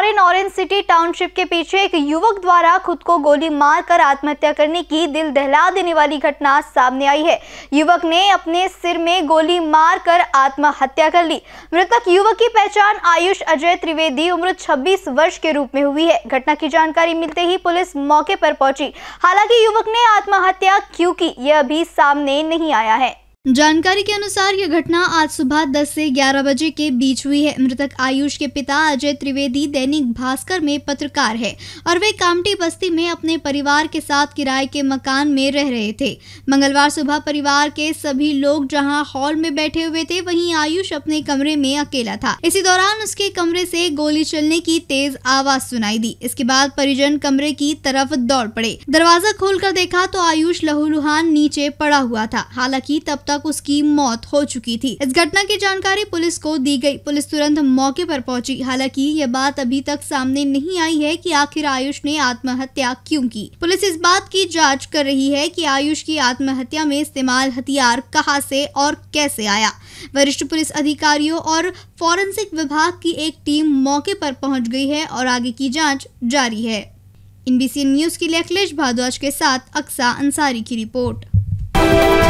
foreign orange city township के पीछे एक युवक द्वारा खुद को गोली मारकर आत्महत्या करने की दिल दहला देने वाली घटना सामने आई है युवक ने अपने सिर में गोली मारकर आत्महत्या कर ली मृतक युवक की पहचान आयुष अजय त्रिवेदी उम्र 26 वर्ष के रूप में हुई है घटना की जानकारी मिलते ही पुलिस मौके पर पहुंची हालांकि युवक ने आत्महत्या क्यों की यह अभी सामने नहीं आया है जानकारी के अनुसार यह घटना आज सुबह 10 से 11 बजे के बीच हुई है मृतक आयुष के पिता अजय त्रिवेदी दैनिक भास्कर में पत्रकार है और वे कामटी बस्ती में अपने परिवार के साथ किराए के मकान में रह रहे थे मंगलवार सुबह परिवार के सभी लोग जहां हॉल में बैठे हुए थे वहीं आयुष अपने कमरे में अकेला था इसी दौरान उसके कमरे से गोली चलने की तेज आवाज सुनाई दी इसके बाद परिजन कमरे की तरफ दौड़ पड़े दरवाजा खोलकर देखा तो आयुष लहूलुहान नीचे पड़ा हुआ था हालांकि तब तक उसकी मौत हो चुकी थी इस घटना की जानकारी पुलिस को दी गई पुलिस तुरंत मौके पर पहुंची हालांकि यह बात अभी तक सामने नहीं आई है कि आखिर आयुष ने आत्महत्या क्यों की पुलिस इस बात की जांच कर रही है कि आयुष की आत्महत्या में इस्तेमाल हथियार कहां से और कैसे आया वरिष्ठ पुलिस अधिकारियों और फॉरेंसिक विभाग की एक टीम मौके पर पहुंच गई है और आगे की जाँच जारी है इनबीसी न्यूज के लिए अखिलेश भारद्वाज के साथ अक्सा अंसारी की रिपोर्ट